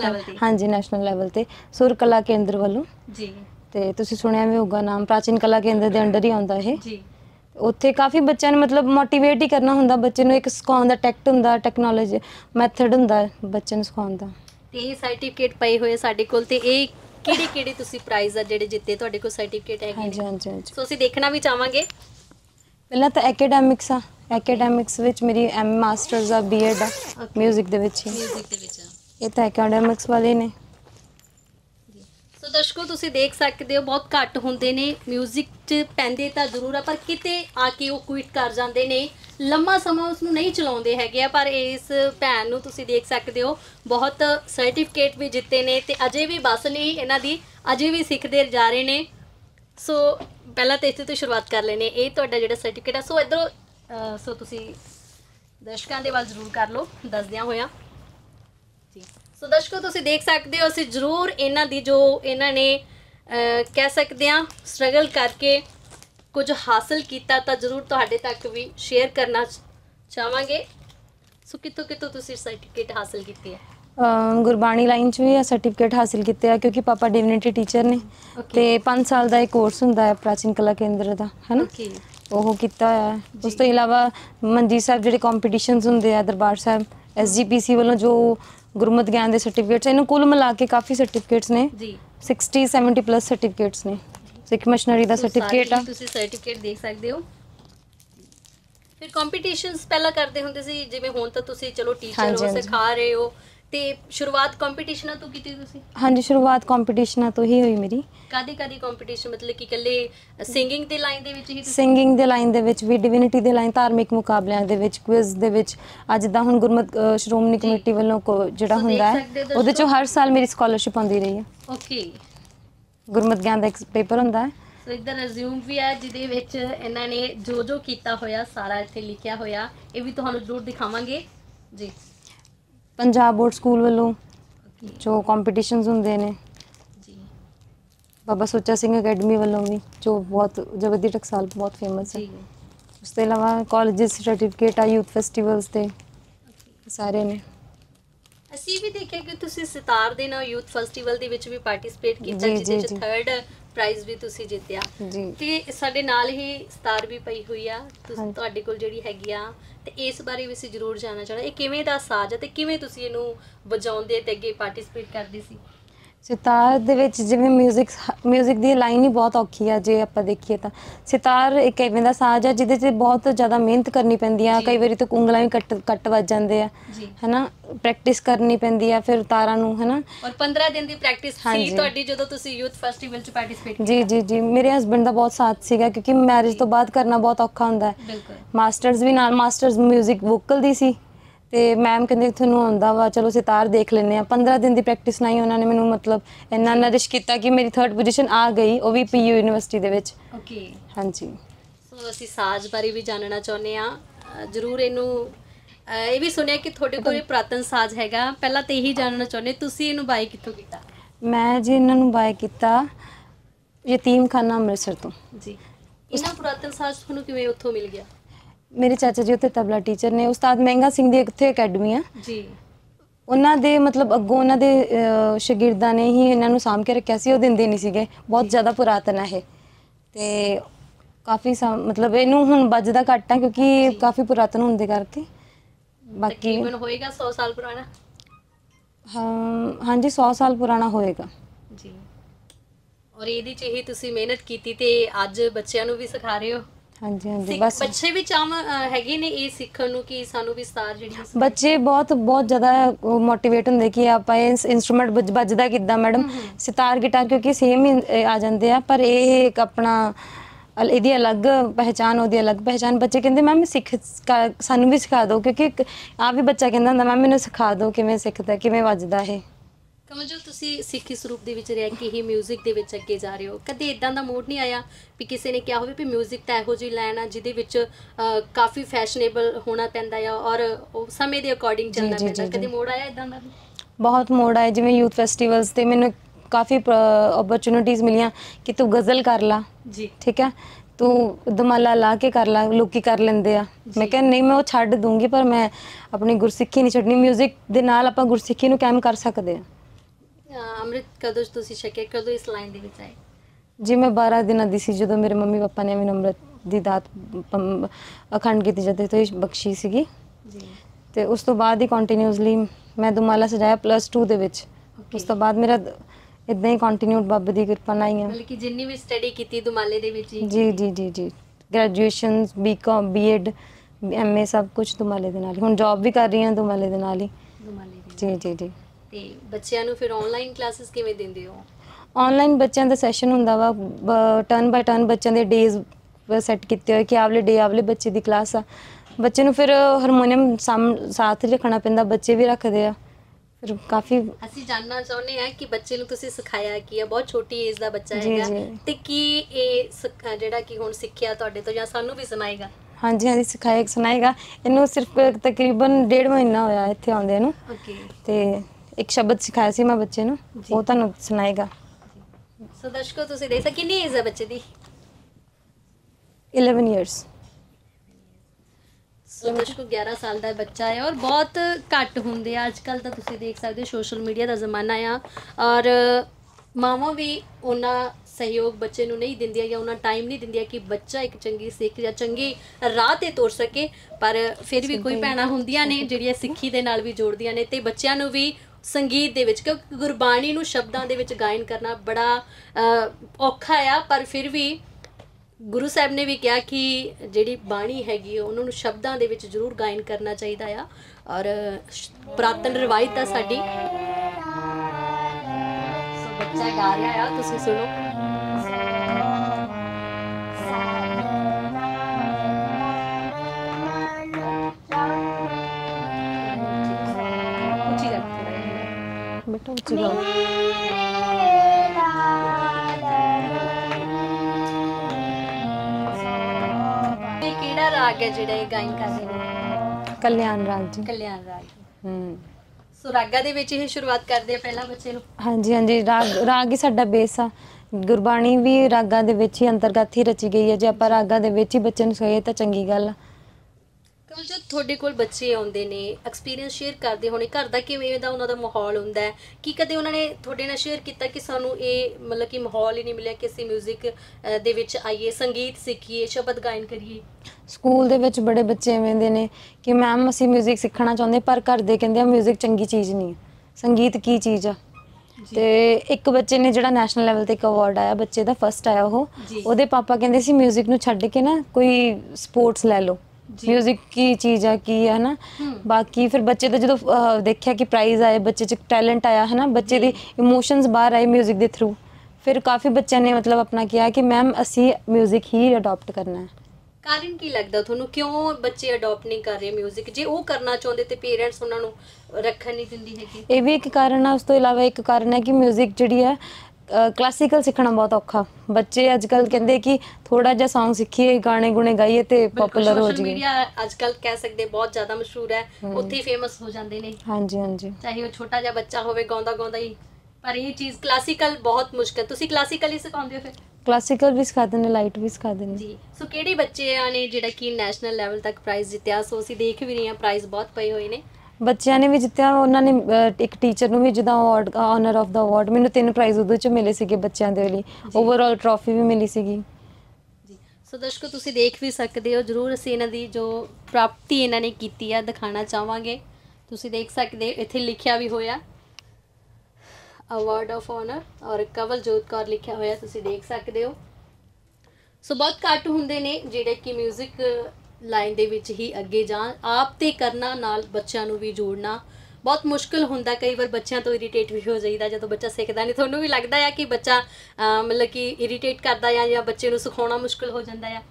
ਹਾਂਜੀ ਨੈਸ਼ਨਲ ਲੈਵਲ ਤੇ ਸੁਰ ਕਲਾ ਕੇਂਦਰ ਵੱਲੋਂ ਜੀ ਤੇ ਤੁਸੀਂ ਸੁਣਿਆ ਵੀ ਹੋਊਗਾ ਨਾਮ ਪ੍ਰਾਚੀਨ ਕਲਾ ਕੇਂਦਰ ਦੇ ਅੰਡਰ ਹੀ ਆਉਂਦਾ ਇਹ ਜੀ ਉੱਥੇ ਕਾਫੀ ਬੱਚਿਆਂ ਨੂੰ ਮਤਲਬ ਮੋਟੀਵੇਟ ਹੀ ਕਰਨਾ ਹੁੰਦਾ ਬੱਚੇ ਨੂੰ ਇੱਕ ਸਿਖਾਉਣ ਦਾ ਟੈਕਟ ਹੁੰਦਾ ਟੈਕਨੋਲੋਜੀ ਮੈਥਡ ਹੁੰਦਾ ਬੱਚੇ ਨੂੰ ਸਿਖਾਉਣ ਦਾ ਤੇ ਇਹ ਸਰਟੀਫਿਕੇਟ ਪਏ ਹੋਏ ਸਾਡੇ ਕੋਲ ਤੇ ਇਹ ਕਿਹੜੇ ਕਿਹੜੇ ਤੁਸੀਂ ਪ੍ਰਾਈਜ਼ ਆ ਜਿਹੜੇ ਜਿੱਤੇ ਤੁਹਾਡੇ ਕੋਲ ਸਰਟੀਫਿਕੇਟ ਹੈਗੇ ਹਾਂਜੀ ਹਾਂਜੀ ਸੋ ਅਸੀਂ ਦੇਖਣਾ ਵੀ ਚਾਹਾਂਗੇ ਪਹਿਲਾਂ ਤਾਂ ਐਕੈਡੈਮਿਕਸ ਆ ਐਕੈਡੈਮਿਕਸ ਵਿੱਚ ਮੇਰੀ ਐਮ ਮਾਸਟਰਸ ਆ ਬੀਐਡ ਆ 뮤직 ਦੇ ਵਿੱਚ ਹੀ 뮤직 ਦੇ ਵਿੱਚ ਆ ਇਹ ਤਾਂ ਐਕੈਡੈਮਿਕਸ ਵਾਲੇ ਨੇ ਸੋ ਦਰਸ਼ਕੋ ਤੁਸੀਂ ਦੇਖ ਸਕਦੇ ਹੋ ਬਹੁਤ ਘੱਟ ਹੁੰਦੇ ਨੇ 뮤직 'ਚ ਪੈਂਦੇ ਤਾਂ ਜ਼ਰੂਰ ਆ ਪਰ ਕਿਤੇ ਆ ਕੇ ਉਹ ਕੁਇਟ ਕਰ ਜਾਂਦੇ ਨੇ ਲੰਮਾ ਸਮਾਂ ਉਸ ਨੂੰ ਨਹੀਂ ਚਲਾਉਂਦੇ ਹੈਗੇ ਆ ਪਰ ਇਸ ਭੈਣ ਨੂੰ ਤੁਸੀਂ ਦੇਖ ਸਕਦੇ ਹੋ ਬਹੁਤ ਸਰਟੀਫਿਕੇਟ ਵੀ ਜਿੱਤੇ ਨੇ ਤੇ ਅਜੇ ਵੀ ਬਸ ਨਹੀਂ ਇਹਨਾਂ ਦੀ ਅਜੇ ਵੀ ਸਿੱਖਦੇ ਜਾ ਰਹੇ ਨੇ ਸੋ ਪਹਿਲਾਂ ਤਾਂ ਇੱਥੇ ਤੋਂ ਸ਼ੁਰੂਆਤ ਕਰ ਲੈਨੇ ਇਹ ਤੁਹਾਡਾ ਜਿਹੜਾ ਸਰਟੀਫਿਕੇਟ ਆ ਸੋ ਇਧਰੋਂ ਸੋ ਤੁਸੀਂ ਦਰਸ਼ਕਾਂ ਦੇ ਵੱਲ ਜ਼ਰੂਰ ਕਰ ਲਓ ਦੱਸਦਿਆਂ ਹੋਇਆ ਜੀ ਸੋ ਦਰਸ਼ਕੋ ਤੁਸੀਂ ਦੇਖ ਸਕਦੇ ਹੋ ਅਸੀਂ ਜ਼ਰੂਰ ਇਹਨਾਂ ਦੀ ਜੋ ਇਹਨਾਂ ਨੇ ਕਹਿ ਸਕਦੇ ਆ ਸਟਰਗਲ ਕਰਕੇ ਕੁਝ ਹਾਸਲ ਕੀਤਾ ਤਾਂ ਜ਼ਰੂਰ ਤੁਹਾਡੇ ਤੱਕ ਵੀ ਸ਼ੇਅਰ ਕਰਨਾ ਚਾਹਾਂਗੇ ਸੋ ਕਿੱਥੋਂ ਕਿੱਥੋਂ ਤੁਸੀਂ ਸਰਟੀਫਿਕੇਟ ਹਾਸਲ ਕੀਤੀ ਹੈ ਗੁਰਬਾਣੀ ਲਾਈਨ 'ਚ ਵੀ ਇਹ ਸਰਟੀਫਿਕੇਟ ਹਾਸਿਲ ਕੀਤੇ ਆ ਕਿਉਂਕਿ ਪਾਪਾ ਡਿਵਿਨਿਟੀ ਟੀਚਰ ਨੇ ਤੇ 5 ਸਾਲ ਦਾ ਇੱਕ ਕੋਰਸ ਹੁੰਦਾ ਹੈ ਪ੍ਰਾਚੀਨ ਕਲਾ ਕੇਂਦਰ ਦਾ ਹੈਨਾ ਉਹ ਕੀਤਾ ਹੋਇਆ ਹੈ ਉਸ ਤੋਂ ਇਲਾਵਾ ਮੰਜੀ ਸਾਹਿਬ ਜਿਹੜੇ ਕੰਪੀਟੀਸ਼ਨਸ ਹੁੰਦੇ ਆ ਦਰਬਾਰ ਸਾਹਿਬ ਐਸਜੀਪੀਸੀ ਵੱਲੋਂ ਜੋ ਗੁਰਮਤ ਗਿਆਨ ਦੇ ਸਰਟੀਫਿਕੇਟਸ ਇਹਨੂੰ ਕੁੱਲ ਮਿਲਾ ਕੇ ਕਾਫੀ ਸਰਟੀਫਿਕੇਟਸ ਨੇ ਜੀ 60 70 ਪਲੱਸ ਸਰਟੀਫਿਕੇਟਸ ਨੇ ਸਿੱਖ ਮਿਸ਼ਨਰੀ ਦਾ ਸਰਟੀਫਿਕੇਟ ਆ ਤੁਸੀਂ ਸਰਟੀਫਿਕੇਟ ਦੇਖ ਸਕਦੇ ਹੋ ਫਿਰ ਕੰਪੀਟੀਸ਼ਨਸ ਪਹਿਲਾਂ ਕਰਦੇ ਹੁੰਦੇ ਸੀ ਜਿਵੇਂ ਹੁਣ ਤਾਂ ਤੁਸੀਂ ਚਲੋ ਟੀਚਰ ਹੋ ਸਿਖਾ ਰਹੇ ਹੋ ਤੇ ਸ਼ੁਰੂਆਤ ਕੰਪੀਟੀਸ਼ਨਾਂ ਤੋਂ ਕੀਤੀ ਤੁਸੀਂ ਹਾਂਜੀ ਸ਼ੁਰੂਆਤ ਕੰਪੀਟੀਸ਼ਨਾਂ ਤੋਂ ਹੀ ਹੋਈ ਮੇਰੀ ਕਾਦੀ ਕਾਦੀ ਕੰਪੀਟੀਸ਼ਨ ਮਤਲਬ ਕਿ ਇਕੱਲੇ ਸਿੰਗਿੰਗ ਦੇ ਲਾਈਨ ਦੇ ਵਿੱਚ ਹੀ ਸਿੰਗਿੰਗ ਦੇ ਲਾਈਨ ਦੇ ਵਿੱਚ ਵੀ ਡਿਵਿਨਿਟੀ ਦੇ ਲਾਈਨ ਧਾਰਮਿਕ ਮੁਕਾਬਲਿਆਂ ਦੇ ਵਿੱਚ ਕੁਇਜ਼ ਦੇ ਵਿੱਚ ਅੱਜ ਦਾ ਹੁਣ ਗੁਰਮਤ ਸ਼੍ਰੋਮਣੀ ਕਮੇਟੀ ਵੱਲੋਂ ਜਿਹੜਾ ਹੁੰਦਾ ਹੈ ਉਹਦੇ ਚੋਂ ਹਰ ਸਾਲ ਮੇਰੀ ਸਕਾਲਰਸ਼ਿਪ ਆਉਂਦੀ ਰਹੀ ਹੈ ਓਕੇ ਗੁਰਮਤ ਗਿਆਨ ਦਾ ਇੱਕ ਪੇਪਰ ਹੁੰਦਾ ਹੈ ਸੋ ਇਧਰ ਰਿਜ਼ਿਊਮ ਵੀ ਹੈ ਜਿਹਦੇ ਵਿੱਚ ਇਹਨਾਂ ਨੇ ਜੋ ਜੋ ਕੀਤਾ ਹੋਇਆ ਸਾਰਾ ਇੱਥੇ ਲਿਖਿਆ ਹੋਇਆ ਇਹ ਵੀ ਤੁਹਾਨੂੰ ਜ਼ਰੂਰ ਦਿਖਾਵਾਂਗੇ ਜੀ ਪੰਜਾਬ ਬੋਰਡ ਸਕੂਲ ਵੱਲੋਂ ਜੋ ਕੰਪੀਟੀਸ਼ਨਸ ਹੁੰਦੇ ਨੇ ਜੀ ਬਾਬਾ ਸੁੱਚਾ ਸਿੰਘ ਅਕੈਡਮੀ ਵੱਲੋਂ ਵੀ ਜੋ ਬਹੁਤ ਜਗਦੀ ਟਕਸਾਲ ਬਹੁਤ ਫੇਮਸ ਹੈ ਜੀ ਉਸ ਤੋਂ ਇਲਾਵਾ ਕਾਲਜਸ ਸਰਟੀਫਿਕੇਟ ਆ ਯੂਥ ਫੈਸਟੀਵਲਸ ਤੇ ਸਾਰੇ ਨੇ ਅਸੀਂ ਵੀ ਦੇਖਿਆ ਕਿ ਤੁਸੀਂ ਸਿਤਾਰ ਦੇ ਨਾਲ ਯੂਥ ਫੈਸਟੀਵਲ ਦੇ ਵਿੱਚ ਵੀ ਪਾਰਟਿਸਿਪੇਟ ਕੀਤਾ ਜਿਹਦੇ ਵਿੱਚ ਥਰਡ ਪ੍ਰਾਈਜ਼ ਵੀ ਤੁਸੀਂ ਜਿੱਤਿਆ ਤੇ ਸਾਡੇ ਨਾਲ ਹੀ ਸਤਾਰ ਵੀ ਪਈ ਹੋਈ ਆ ਤੁਸੀਂ ਤੁਹਾਡੇ ਕੋਲ ਜਿਹੜੀ ਹੈਗੀ ਆ ਤੇ ਇਸ ਬਾਰੇ ਵੀ ਅਸੀਂ ਜ਼ਰੂਰ ਜਾਣਨਾ ਚਾਹਣਾ ਇਹ ਕਿਵੇਂ ਦਾ ਸਾਜ਼ ਹੈ ਤੇ ਕਿਵੇਂ ਤੁਸੀਂ ਇਹਨੂੰ ਵਜਾਉਂਦੇ ਤੇ ਅੱਗੇ ਪਾਰਟਿਸਿਪੇਟ ਕਰਦੇ ਸੀ ਸਿਤਾਰ ਦੇ ਵਿੱਚ ਜਿਵੇਂ 뮤직 뮤직 ਦੀ ਲਾਈਨ ਹੀ ਬਹੁਤ ਔਖੀ ਆ ਜੇ ਆਪਾਂ ਦੇਖੀਏ ਤਾਂ ਸਿਤਾਰ ਇੱਕ ਐਵੇਂ ਦਾ ਸਾਜ਼ ਆ ਜਿਹਦੇ ਤੇ ਬਹੁਤ ਜ਼ਿਆਦਾ ਮਿਹਨਤ ਕਰਨੀ ਪੈਂਦੀ ਆ ਕਈ ਵਾਰੀ ਤਾਂ ਕੁੰਗਲਾਂ ਵੀ ਕੱਟ ਕੱਟ ਵੱਜ ਜਾਂਦੇ ਆ ਹੈਨਾ ਪ੍ਰੈਕਟਿਸ ਕਰਨੀ ਪੈਂਦੀ ਆ ਫਿਰ ਤਾਰਾਂ ਨੂੰ ਹੈਨਾ ਔਰ 15 ਦਿਨ ਦੀ ਪ੍ਰੈਕਟਿਸ ਸੀ ਤੁਹਾਡੀ ਜਦੋਂ ਤੁਸੀਂ ਯੂਥ ਫੈਸਟੀਵਲ 'ਚ ਪਾਰਟਿਸਿਪੇਟ ਕੀਤਾ ਜੀ ਜੀ ਜੀ ਮੇਰੇ ਹਸਬੰਡ ਦਾ ਬਹੁਤ ਸਾਥ ਸੀਗਾ ਕਿਉਂਕਿ ਮੈਰਿਜ ਤੋਂ ਬਾਅਦ ਕਰਨਾ ਬਹੁਤ ਔਖਾ ਹੁੰਦਾ ਹੈ ਬਿਲਕੁਲ ਮਾਸਟਰਸ ਵੀ ਨਾਲ ਮਾਸਟਰਸ 뮤직 ਵੋਕਲ ਦੀ ਸੀ ਤੇ ਮੈਮ ਕਹਿੰਦੇ ਤੁਹਾਨੂੰ ਆਉਂਦਾ ਵਾ ਚਲੋ ਸਿਤਾਰ ਦੇਖ ਲੈਨੇ ਆ 15 ਦਿਨ ਦੀ ਪ੍ਰੈਕਟਿਸ ਨਹੀਂ ਉਹਨਾਂ ਨੇ ਮੈਨੂੰ ਮਤਲਬ ਇੰਨਾ ਨਰਿਸ਼ ਕੀਤਾ ਕਿ ਮੇਰੀ 3rd ਪੋਜੀਸ਼ਨ ਆ ਗਈ ਉਹ ਵੀ ਪੀਯੂ ਯੂਨੀਵਰਸਿਟੀ ਦੇ ਵਿੱਚ ਓਕੇ ਹਾਂਜੀ ਸੋ ਅਸੀਂ ਸਾਜ਼ ਬਾਰੇ ਵੀ ਜਾਣਨਾ ਚਾਹੁੰਦੇ ਆ ਜਰੂਰ ਇਹਨੂੰ ਇਹ ਵੀ ਸੁਣਿਆ ਕਿ ਤੁਹਾਡੇ ਕੋਲ ਪ੍ਰਾਤਨ ਸਾਜ਼ ਹੈਗਾ ਪਹਿਲਾਂ ਤੇ ਇਹੀ ਜਾਣਨਾ ਚਾਹੁੰਦੇ ਤੁਸੀਂ ਇਹਨੂੰ ਬਾਈ ਕਿੱਥੋਂ ਕੀਤਾ ਮੈਂ ਜੀ ਇਹਨਾਂ ਨੂੰ ਬਾਈ ਕੀਤਾ ਯਤੀਮਖਾਨਾ ਅੰਮ੍ਰਿਤਸਰ ਤੋਂ ਜੀ ਇਹਨਾਂ ਪ੍ਰਾਤਨ ਸਾਜ਼ ਤੁਹਾਨੂੰ ਕਿਵੇਂ ਉੱਥੋਂ ਮਿਲ ਗਿਆ ਮੇਰੇ ਚਾਚਾ ਜੀ ਉੱਥੇ ਤਬਲਾ ਟੀਚਰ ਨੇ ਉਸਤਾਦ ਮਹਿੰਗਾ ਸਿੰਘ ਦੀ ਇੱਥੇ ਅਕੈਡਮੀ ਆ ਜੀ ਉਹਨਾਂ ਦੇ ਮਤਲਬ ਅੱਗੋਂ ਉਹਨਾਂ ਦੇ ਸ਼ਾਗਿਰਦਾਂ ਨੇ ਹੀ ਇਹਨਾਂ ਨੂੰ ਸਾਮ ਕੇ ਰੱਖਿਆ ਸੀ ਉਹ ਦਿੰਦੇ ਨਹੀਂ ਸੀਗੇ ਬਹੁਤ ਜ਼ਿਆਦਾ ਪੁਰਾਤਨ ਹੈ ਤੇ ਕਾਫੀ ਮਤਲਬ ਇਹਨੂੰ ਹੁਣ ਵੱਜਦਾ ਘੱਟ ਆ ਕਿਉਂਕਿ ਕਾਫੀ ਪੁਰਾਤਨ ਹੋਣ ਦੇ ਕਰਕੇ ਬਾਕੀ ਤਕਰੀਬਨ ਹੋਏਗਾ 100 ਸਾਲ ਪੁਰਾਣਾ ਹਾਂ ਹਾਂਜੀ 100 ਸਾਲ ਪੁਰਾਣਾ ਹੋਏਗਾ ਜੀ ਔਰ ਇਹਦੀ ਚ ਹੀ ਤੁਸੀਂ ਮਿਹਨਤ ਕੀਤੀ ਤੇ ਅੱਜ ਬੱਚਿਆਂ ਨੂੰ ਵੀ ਸਿਖਾ ਰਹੇ ਹੋ ਹਾਂਜੀ ਹਾਂਜੀ ਬਸ ਬੱਚੇ ਵੀ ਚਾਹ ਹੈਗੇ ਨੇ ਇਹ ਸਿੱਖਣ ਨੂੰ ਕਿ ਸਾਨੂੰ ਵੀ ਸਤਾਰ ਜਿਹੜੀਆਂ ਬੱਚੇ ਬਹੁਤ ਬਹੁਤ ਜ਼ਿਆਦਾ ਮੋਟੀਵੇਟ ਹੁੰਦੇ ਕਿ ਆਪਾਂ ਇਹ ਇਨਸਟਰੂਮੈਂਟ ਵੱਜਦਾ ਕਿੱਦਾਂ ਮੈਡਮ ਸਿਤਾਰ ਗਿਟਾਰ ਕਿਉਂਕਿ ਸੇਮ ਹੀ ਆ ਜਾਂਦੇ ਆ ਪਰ ਇਹ ਇੱਕ ਆਪਣਾ ਇਹਦੀ ਅਲੱਗ ਪਹਿਚਾਨ ਉਹਦੀ ਅਲੱਗ ਪਹਿਚਾਨ ਬੱਚੇ ਕਹਿੰਦੇ ਮੈਮ ਸਿੱਖ ਸਾਨੂੰ ਵੀ ਸਿਖਾ ਦਿਓ ਕਿਉਂਕਿ ਆ ਵੀ ਬੱਚਾ ਕਹਿੰਦਾ ਹੁੰਦਾ ਮੈਮ ਮੈਨੂੰ ਸਿਖਾ ਦਿਓ ਕਿਵੇਂ ਸਿੱਖਦਾ ਕਿਵੇਂ ਵੱਜਦਾ ਇਹ ਕਮਲਜੋ ਤੁਸੀਂ ਸਿੱਖੀ ਸਰੂਪ ਦੇ ਵਿੱਚ ਰਹਿ ਕੇ ਹੀ 뮤직 ਦੇ ਵਿੱਚ ਅੱਗੇ ਜਾ ਰਹੇ ਹੋ ਕਦੇ ਇਦਾਂ ਦਾ ਮੂਡ ਨਹੀਂ ਆਇਆ ਵੀ ਕਿਸੇ ਨੇ ਕਿਹਾ ਹੋਵੇ ਵੀ 뮤직 ਤਾਂ ਇਹੋ ਜਿਹੀ ਲਾਈਨ ਆ ਜਿਹਦੇ ਵਿੱਚ ਕਾਫੀ ਫੈਸ਼ਨੇਬਲ ਹੋਣਾ ਪੈਂਦਾ ਆ ਔਰ ਉਹ ਸਮੇਂ ਦੇ ਅਕੋਰਡਿੰਗ ਚੱਲਣਾ ਪੈਂਦਾ ਕਦੇ ਮੂਡ ਆਇਆ ਇਦਾਂ ਦਾ ਬਹੁਤ ਮੂਡ ਆਇਆ ਜਿਵੇਂ ਯੂਥ ਫੈਸਟੀਵਲਸ ਤੇ ਮੈਨੂੰ ਕਾਫੀ ਓਪਰਚ्युनिटीज ਮਿਲੀਆਂ ਕਿ ਤੂੰ ਗਜ਼ਲ ਕਰ ਲਾ ਜੀ ਠੀਕ ਹੈ ਤੂੰ ਦਮਾਲਾ ਲਾ ਕੇ ਕਰ ਲਾ ਲੋਕੀ ਕਰ ਲੈਂਦੇ ਆ ਮੈਂ ਕਹਿੰਦਾ ਨਹੀਂ ਮੈਂ ਉਹ ਛੱਡ ਦੂੰਗੀ ਪਰ ਮੈਂ ਆਪਣੀ ਗੁਰਸਿੱਖੀ ਨਹੀਂ ਛੱਡਣੀ 뮤직 ਦੇ ਨਾਲ ਆਪਾਂ ਗੁਰਸਿੱਖੀ ਨੂੰ ਕਾਇਮ ਕਰ ਸਕਦੇ ਆ ਅੰਮ੍ਰਿਤ ਕਦੋਂ ਤੁਸੀਂ ਸ਼ੱਕਿਆ ਕਦੋਂ ਇਸ ਲਾਈਨ ਦੇ ਵਿੱਚ ਆਏ ਜੀ ਮੈਂ 12 ਦਿਨਾਂ ਦੀ ਸੀ ਜਦੋਂ ਮੇਰੇ ਮੰਮੀ ਪਾਪਾ ਨੇ ਮੈਨੂੰ ਅੰਮ੍ਰਿਤ ਦੀ ਦਾਤ ਅਖੰਡ ਕੀਤੀ ਜਦੇ ਤੋਂ ਬਖਸ਼ੀ ਸੀਗੀ ਜੀ ਤੇ ਉਸ ਤੋਂ ਬਾਅਦ ਹੀ ਕੰਟੀਨਿਊਸਲੀ ਮੈਂ ਦੁਮਾਲਾ ਸਜਾਇਆ ਪਲੱਸ 2 ਦੇ ਵਿੱਚ ਉਸ ਤੋਂ ਬਾਅਦ ਮੇਰਾ ਇਦਾਂ ਹੀ ਕੰਟੀਨਿਊਡ ਬਾਬੇ ਦੀ ਕਿਰਪਾ ਨਾਲ ਹੀ ਹੈ ਬਲਕਿ ਜਿੰਨੀ ਵੀ ਸਟੱਡੀ ਕੀਤੀ ਦੁਮਾਲੇ ਦੇ ਵਿੱਚ ਜੀ ਜੀ ਜੀ ਜੀ ਗ੍ਰੈਜੂਏਸ਼ਨਸ ਬੀਕਾਮ ਬੀਐਡ ਐਮਏ ਸਭ ਕੁਝ ਦੁਮਾਲੇ ਦੇ ਨਾਲ ਹੀ ਹੁਣ ਜੌਬ ਵੀ ਕਰ ਰਹੀ ਹਾਂ ਦੁਮਾਲੇ ਦੇ ਨਾਲ ਹੀ ਦੁਮਾਲੇ ਜੀ ਜੀ ਜੀ ਤੇ ਬੱਚਿਆਂ ਨੂੰ ਫਿਰ ਆਨਲਾਈਨ ਕਲਾਸਿਸ ਕਿਵੇਂ ਦਿੰਦੇ ਹੋ ਆਨਲਾਈਨ ਬੱਚਿਆਂ ਦਾ ਸੈਸ਼ਨ ਹੁੰਦਾ ਵਾ ਟਰਨ ਬਾਈ ਟਰਨ ਬੱਚਿਆਂ ਦੇ ਡੇਜ਼ ਸੈੱਟ ਕੀਤੇ ਹੋਏ ਕਿ ਆਵਲੇ ਡੇ ਆਵਲੇ ਬੱਚੇ ਦੀ ਕਲਾਸ ਆ ਬੱਚੇ ਨੂੰ ਫਿਰ ਹਾਰਮੋਨੀਅਮ ਸਾਥ ਰੱਖਣਾ ਪੈਂਦਾ ਬੱਚੇ ਵੀ ਰੱਖਦੇ ਆ ਫਿਰ ਕਾਫੀ ਅਸੀਂ ਜਾਨਣਾ ਚਾਹੁੰਦੇ ਆ ਕਿ ਬੱਚੇ ਨੂੰ ਤੁਸੀਂ ਸਿਖਾਇਆ ਕੀ ਆ ਬਹੁਤ ਛੋਟੀ ਏਜ ਦਾ ਬੱਚਾ ਹੈਗਾ ਤੇ ਕੀ ਇਹ ਜਿਹੜਾ ਕਿ ਹੁਣ ਸਿੱਖਿਆ ਤੁਹਾਡੇ ਤੋਂ ਜਾਂ ਸਾਨੂੰ ਵੀ ਸੁਣਾਏਗਾ ਹਾਂਜੀ ਹਾਂਜੀ ਸਿਖਾਇਆ ਸੁਣਾਏਗਾ ਇਹਨੂੰ ਸਿਰਫ ਤਕਰੀਬਨ ਡੇਢ ਮਹੀਨਾ ਹੋਇਆ ਇੱਥੇ ਆਉਂਦੇ ਨੂੰ ਓਕੇ ਤੇ ਇੱਕ ਸ਼ਬਦ ਸਿਖਾਇਆ ਸੀ ਮੈਂ ਬੱਚੇ ਨੂੰ ਉਹ ਤੁਹਾਨੂੰ ਸੁਣਾਏਗਾ ਸੋ ਦਰਸ਼ਕੋ ਤੁਸੀਂ ਦੇਖ ਸਕਦੇ ਕਿੰਨੀ ਏਜ ਹੈ ਬੱਚੇ ਦੀ 11 ਇਅਰਸ ਸਮਝ ਕੋ 11 ਸਾਲ ਦਾ ਬੱਚਾ ਹੈ ਔਰ ਬਹੁਤ ਘੱਟ ਹੁੰਦੇ ਆ ਅੱਜ ਕੱਲ ਤਾਂ ਤੁਸੀਂ ਦੇਖ ਸਕਦੇ ਹੋ ਸੋਸ਼ਲ ਮੀਡੀਆ ਦਾ ਜ਼ਮਾਨਾ ਆ ਔਰ ਮਾਵਾਂ ਵੀ ਉਹਨਾਂ ਸਹਿਯੋਗ ਬੱਚੇ ਨੂੰ ਨਹੀਂ ਦਿੰਦੀਆਂ ਜਾਂ ਉਹਨਾਂ ਟਾਈਮ ਨਹੀਂ ਦਿੰਦੀਆਂ ਕਿ ਬੱਚਾ ਇੱਕ ਚੰਗੀ ਸਿੱਖ ਜਾਂ ਚੰਗੀ ਰਾਹ ਤੇ ਤੁਰ ਸਕੇ ਪਰ ਫਿਰ ਵੀ ਕੋਈ ਭੈਣਾ ਹੁੰਦੀਆਂ ਨੇ ਜਿਹੜੀਆਂ ਸਿੱਖੀ ਦੇ ਨਾਲ ਵੀ ਜੋੜਦੀਆਂ ਨੇ ਤੇ ਬੱਚਿਆਂ ਨੂੰ ਵੀ ਸੰਗੀਤ ਦੇ ਵਿੱਚ ਕਿਉਂਕਿ ਗੁਰਬਾਣੀ ਨੂੰ ਸ਼ਬਦਾਂ ਦੇ ਵਿੱਚ ਗਾਇਨ ਕਰਨਾ ਬੜਾ ਔਖਾ ਆ ਪਰ ਫਿਰ ਵੀ ਗੁਰੂ ਸਾਹਿਬ ਨੇ ਵੀ ਕਿਹਾ ਕਿ ਜਿਹੜੀ ਬਾਣੀ ਹੈਗੀ ਉਹਨਾਂ ਨੂੰ ਸ਼ਬਦਾਂ ਦੇ ਵਿੱਚ ਜ਼ਰੂਰ ਗਾਇਨ ਕਰਨਾ ਚਾਹੀਦਾ ਆ ਔਰ ਪ੍ਰਾਤਨ ਰਿਵਾਇਤ ਆ ਸਾਡੀ ਸੋ ਬੱਚਾ ਗਾ ਰਿਹਾ ਆ ਤੁਸੀਂ ਸੁਣੋ ਮਿੱਠਾ ਵਿੱਚ ਗਾ ਕਿਹੜਾ ਰਾਗ ਹੈ ਜਿਹੜਾ ਇਹ ਗਾਇਨ ਕਰ ਰਹੇ ਨੇ ਕਲਿਆਣ ਰਾਗ ਜੀ ਕਲਿਆਣ ਰਾਗ ਹੂੰ ਸੋ ਰਾਗਾ ਦੇ ਵਿੱਚ ਇਹ ਸ਼ੁਰੂਆਤ ਕਰਦੇ ਆ ਪਹਿਲਾਂ ਬੱਚੇ ਨੂੰ ਹਾਂਜੀ ਹਾਂਜੀ ਰਾਗ ਰਾਗ ਹੀ ਸਾਡਾ ਬੇਸ ਆ ਗੁਰਬਾਣੀ ਵੀ ਰਾਗਾਂ ਦੇ ਵਿੱਚ ਹੀ ਅੰਤਰਗਤ ਹੀ ਰਚੀ ਗਈ ਹੈ ਜੇ ਆਪਾਂ ਰਾਗਾਂ ਦੇ ਵਿੱਚ ਹੀ ਬੱਚੇ ਨੂੰ ਸੋਏ ਤਾਂ ਚੰਗੀ ਗੱਲ ਆ ਕਮਲ ਜਦ ਤੁਹਾਡੇ ਕੋਲ ਬੱਚੇ ਆਉਂਦੇ ਨੇ ਐਕਸਪੀਰੀਅੰਸ ਸ਼ੇਅਰ ਕਰਦੇ ਹੋਣੇ ਘਰ ਦਾ ਕਿਵੇਂ ਦਾ ਉਹਨਾਂ ਦਾ ਮਾਹੌਲ ਹੁੰਦਾ ਕੀ ਕਦੇ ਉਹਨਾਂ ਨੇ ਤੁਹਾਡੇ ਨਾਲ ਸ਼ੇਅਰ ਕੀਤਾ ਕਿ ਸਾਨੂੰ ਇਹ ਮਤਲਬ ਕਿ ਮਾਹੌਲ ਹੀ ਨਹੀਂ ਮਿਲਿਆ ਕਿ ਅਸੀਂ 뮤직 ਦੇ ਵਿੱਚ ਆਈਏ ਸੰਗੀਤ ਸਿੱਖੀਏ ਸ਼ਬਦ ਗਾਇਨ ਕਰੀਏ ਸਕੂਲ ਦੇ ਵਿੱਚ ਬੜੇ ਬੱਚੇ ਐਵੇਂ ਦੇ ਨੇ ਕਿ ਮੈਮ ਅਸੀਂ 뮤직 ਸਿੱਖਣਾ ਚਾਹੁੰਦੇ ਪਰ ਘਰ ਦੇ ਕਹਿੰਦੇ ਆ 뮤직 ਚੰਗੀ ਚੀਜ਼ ਨਹੀਂ ਸੰਗੀਤ ਕੀ ਚੀਜ਼ ਆ ਤੇ ਇੱਕ ਬੱਚੇ ਨੇ ਜਿਹੜਾ ਨੈਸ਼ਨਲ ਲੈਵਲ ਤੇ ਇੱਕ ਅਵਾਰਡ ਆਇਆ ਬੱਚੇ ਦਾ ਫਰਸਟ ਆਇਆ ਉਹ ਉਹਦੇ ਪਾਪਾ ਕਹਿੰਦੇ ਸੀ 뮤직 ਨੂੰ ਛੱਡ ਕੇ ਨਾ ਕੋਈ ਸਪੋਰਟਸ ਲੈ ਲਓ ਮਿਊਜ਼ਿਕ ਕੀ ਚੀਜ਼ ਆ ਕੀ ਹੈ ਨਾ ਬਾਕੀ ਫਿਰ ਬੱਚੇ ਦਾ ਜਦੋਂ ਦੇਖਿਆ ਕਿ ਪ੍ਰਾਈਜ਼ ਆਏ ਬੱਚੇ 'ਚ ਟੈਲੈਂਟ ਆਇਆ ਹੈ ਨਾ ਬੱਚੇ ਦੇ ਇਮੋਸ਼ਨਸ ਬਾਹਰ ਆਏ ਮਿਊਜ਼ਿਕ ਦੇ ਥਰੂ ਫਿਰ ਕਾਫੀ ਬੱਚਿਆਂ ਨੇ ਮਤਲਬ ਆਪਣਾ ਕਿਹਾ ਕਿ ਮੈਮ ਅਸੀਂ ਮਿਊਜ਼ਿਕ ਹੀ ਅਡਾਪਟ ਕਰਨਾ ਹੈ ਕਾਰਨ ਕੀ ਲੱਗਦਾ ਤੁਹਾਨੂੰ ਕਿਉਂ ਬੱਚੇ ਅਡਾਪਟ ਨਹੀਂ ਕਰ ਰਹੇ ਮਿਊਜ਼ਿਕ ਜੇ ਉਹ ਕਰਨਾ ਚਾਹੁੰਦੇ ਤੇ ਪੇਰੈਂਟਸ ਉਹਨਾਂ ਨੂੰ ਰੱਖਣ ਨਹੀਂ ਦਿੰਦੀ ਹੈਗੀ ਇਹ ਵੀ ਇੱਕ ਕਾਰਨ ਆ ਉਸ ਤੋਂ ਇਲਾਵਾ ਇੱਕ ਕਾਰਨ ਹੈ ਕਿ ਮਿਊਜ਼ਿਕ ਜਿਹੜੀ ਹੈ ਕਲਾਸਿਕਲ ਸਿੱਖਣਾ ਬਹੁਤ ਔਖਾ ਬੱਚੇ ਅੱਜ ਕੱਲ ਕਹਿੰਦੇ ਕਿ ਥੋੜਾ ਜਿਹਾ Song ਸਿੱਖੀਏ ਗਾਣੇ ਗੁਣੇ ਗਾਈਏ ਤੇ ਪਪੂਲਰ ਹੋ ਜਾਈਏ ਮੀਡੀਆ ਅੱਜ ਕੱਲ ਕਹਿ ਸਕਦੇ ਬਹੁਤ ਜ਼ਿਆਦਾ ਮਸ਼ਹੂਰ ਹੈ ਉੱਥੇ ਫੇਮਸ ਹੋ ਜਾਂਦੇ ਨੇ ਹਾਂਜੀ ਹਾਂਜੀ ਚਾਹੀ ਉਹ ਛੋਟਾ ਜਿਹਾ ਬੱਚਾ ਹੋਵੇ ਗਾਉਂਦਾ ਗਾਉਂਦਾ ਹੀ ਪਰ ਇਹ ਚੀਜ਼ ਕਲਾਸਿਕਲ ਬਹੁਤ ਮੁਸ਼ਕਲ ਤੁਸੀਂ ਕਲਾਸਿਕਲ ਹੀ ਸਿਖਾਉਂਦੇ ਹੋ ਫਿਰ ਕਲਾਸਿਕਲ ਵੀ ਸਿਖਾਦੇ ਨੇ ਲਾਈਟ ਵੀ ਸਿਖਾਦੇ ਨੇ ਜੀ ਸੋ ਕਿਹੜੇ ਬੱਚੇ ਨੇ ਜਿਹੜਾ ਕਿ ਨੈਸ਼ਨਲ ਲੈਵਲ ਤੱਕ ਪ੍ਰਾਈਜ਼ ਜਿੱਤਿਆ ਸੋ ਅਸੀਂ ਦੇਖ ਵੀ ਰਹੇ ਹਾਂ ਪ੍ਰਾਈਜ਼ ਬਹੁਤ ਪਏ ਹੋਏ ਨੇ ਬੱਚਿਆਂ ਨੇ ਵੀ ਜਿੱਤਿਆ ਉਹਨਾਂ ਨੇ ਇੱਕ ਟੀਚਰ ਨੂੰ ਵੀ ਜਿਹਦਾ ਅਵਾਰਡ ਆਨਰ ਆਫ ਦਾ ਅਵਾਰਡ ਮੈਨੂੰ ਤਿੰਨ ਪ੍ਰਾਈਜ਼ ਉਹਦੇ ਚ ਮਿਲੇ ਸੀਗੇ ਬੱਚਿਆਂ ਦੇ ਲਈ ਓਵਰਆਲ ਟਰੋਫੀ ਵੀ ਮਿਲੀ ਸੀਗੀ ਜੀ ਸੋ ਦਰਸ਼ਕੋ ਤੁਸੀਂ ਦੇਖ ਵੀ ਸਕਦੇ ਹੋ ਜਰੂਰ ਅਸੀਂ ਇਹਨਾਂ ਦੀ ਜੋ ਪ੍ਰਾਪਤੀ ਇਹਨਾਂ ਨੇ ਕੀਤੀ ਆ ਦਿਖਾਣਾ ਚਾਹਾਂਗੇ ਤੁਸੀਂ ਦੇਖ ਸਕਦੇ ਹੋ, ਇੱਥੇ ਲਿਖਿਆ ਵੀ ਹੋਇਆ ਅਵਾਰਡ ਆਫ ਆਨਰ ਔਰ ਕਵਲਜੋਤ ਕੌਰ ਲਿਖਿਆ ਹੋਇਆ ਤੁਸੀਂ ਦੇਖ ਸਕਦੇ ਹੋ ਸੋ ਬਹੁਤ ਘੱਟ ਹੁੰਦੇ ਨੇ ਜਿਹੜੇ ਕਿ 뮤직 ਲਾਈਨ ਦੇ ਵਿੱਚ ਹੀ ਅੱਗੇ ਜਾਣ ਆਪ ਤੇ ਕਰਨਾ ਨਾਲ ਬੱਚਿਆਂ ਨੂੰ ਵੀ ਜੋੜਨਾ ਬਹੁਤ ਮੁਸ਼ਕਲ ਹੁੰਦਾ ਕਈ ਵਾਰ ਬੱਚਿਆਂ ਤੋਂ ਇਰੀਟੇਟ ਵੀ ਹੋ ਜਾਈਦਾ ਜਦੋਂ ਬੱਚਾ ਸਿੱਖਦਾ ਨਹੀਂ ਤੁਹਾਨੂੰ ਵੀ ਲੱਗਦਾ ਆ ਕਿ ਬੱਚਾ ਮਤਲਬ ਕਿ ਇਰੀਟੇਟ ਕਰਦਾ ਜਾਂ ਜਾਂ ਬੱਚੇ ਨੂੰ ਸਿਖਾਉਣਾ ਮੁਸ਼ਕਲ ਹੋ ਜਾਂਦਾ ਆ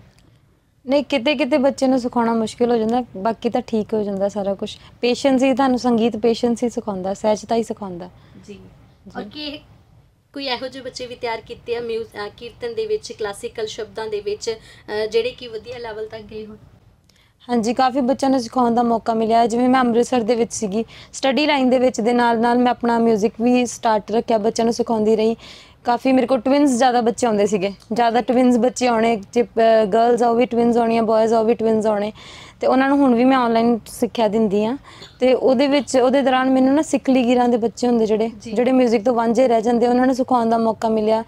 ਨਹੀਂ ਕਿਤੇ ਕਿਤੇ ਬੱਚੇ ਨੂੰ ਸਿਖਾਉਣਾ ਮੁਸ਼ਕਲ ਹੋ ਜਾਂਦਾ ਬਾਕੀ ਤਾਂ ਠੀਕ ਹੋ ਜਾਂਦਾ ਸਾਰਾ ਕੁਝ ਪੇਸ਼ੈਂਸ ਹੀ ਤੁਹਾਨੂੰ ਸੰਗੀਤ ਪੇਸ਼ੈਂਸ ਹੀ ਸਿਖਾਉਂਦਾ ਸਹਿਜਤਾ ਹੀ ਸਿਖਾਉਂਦਾ ਜੀ ਓਕੇ ਕੋਈ ਇਹੋ ਜਿਹੇ ਬੱਚੇ ਵੀ ਤਿਆਰ ਕੀਤੇ ਆ ਕੀਰਤਨ ਦੇ ਵਿੱਚ ਕਲਾਸਿਕਲ ਸ਼ਬਦਾਂ ਦੇ ਵਿੱਚ ਜਿਹੜੇ ਕਿ ਵਧੀਆ ਲੈਵਲ ਤੱਕ ਗਏ ਹੋਣ ਹਾਂਜੀ ਕਾਫੀ ਬੱਚਿਆਂ ਨੂੰ ਸਿਖਾਉਣ ਦਾ ਮੌਕਾ ਮਿਲਿਆ ਜਿਵੇਂ ਮੈਂ ਅੰਮ੍ਰਿਤਸਰ ਦੇ ਵਿੱਚ ਸੀਗੀ ਸਟੱਡੀ ਲਾਈਨ ਦੇ ਵਿੱਚ ਦੇ ਨਾਲ ਨਾਲ ਮੈਂ ਆਪਣਾ 뮤직 ਵੀ ਸਟਾਰਟ ਰੱਖਿਆ ਬੱਚਿਆਂ ਨੂੰ ਸਿਖਾਉਂਦੀ ਰਹੀ ਕਾਫੀ ਮੇਰੇ ਕੋਲ ਟਵਿਨਸ ਜ਼ਿਆਦਾ ਬੱਚੇ ਆਉਂਦੇ ਸੀਗੇ ਜ਼ਿਆਦਾ ਟਵਿਨਸ ਬੱਚੇ ਆਉਣੇ ਜੇ ਗਰਲਸ ਆਉ ਵੀ ਟਵਿਨਸ ਆਉਣੀਆਂ ਬॉयਜ਼ ਆਉ ਵੀ ਟਵਿਨਸ ਆਉਣੇ ਤੇ ਉਹਨਾਂ ਨੂੰ ਹੁਣ ਵੀ ਮੈਂ ਆਨਲਾਈਨ ਸਿੱਖਿਆ ਦਿੰਦੀ ਆ ਤੇ ਉਹਦੇ ਵਿੱਚ ਉਹਦੇ ਦੌਰਾਨ ਮੈਨੂੰ ਨਾ ਸਿੱਖਲੀ ਗਿਰਾਂ ਦੇ ਬੱਚੇ ਹੁੰਦੇ ਜਿਹੜੇ ਜਿਹੜੇ 뮤직 ਤੋਂ ਵਾਂਝੇ ਰਹਿ ਜਾਂਦੇ ਉਹਨਾਂ ਨੂੰ ਸਿਖਾਉਣ ਦਾ ਮੌਕਾ ਮਿਲਿਆ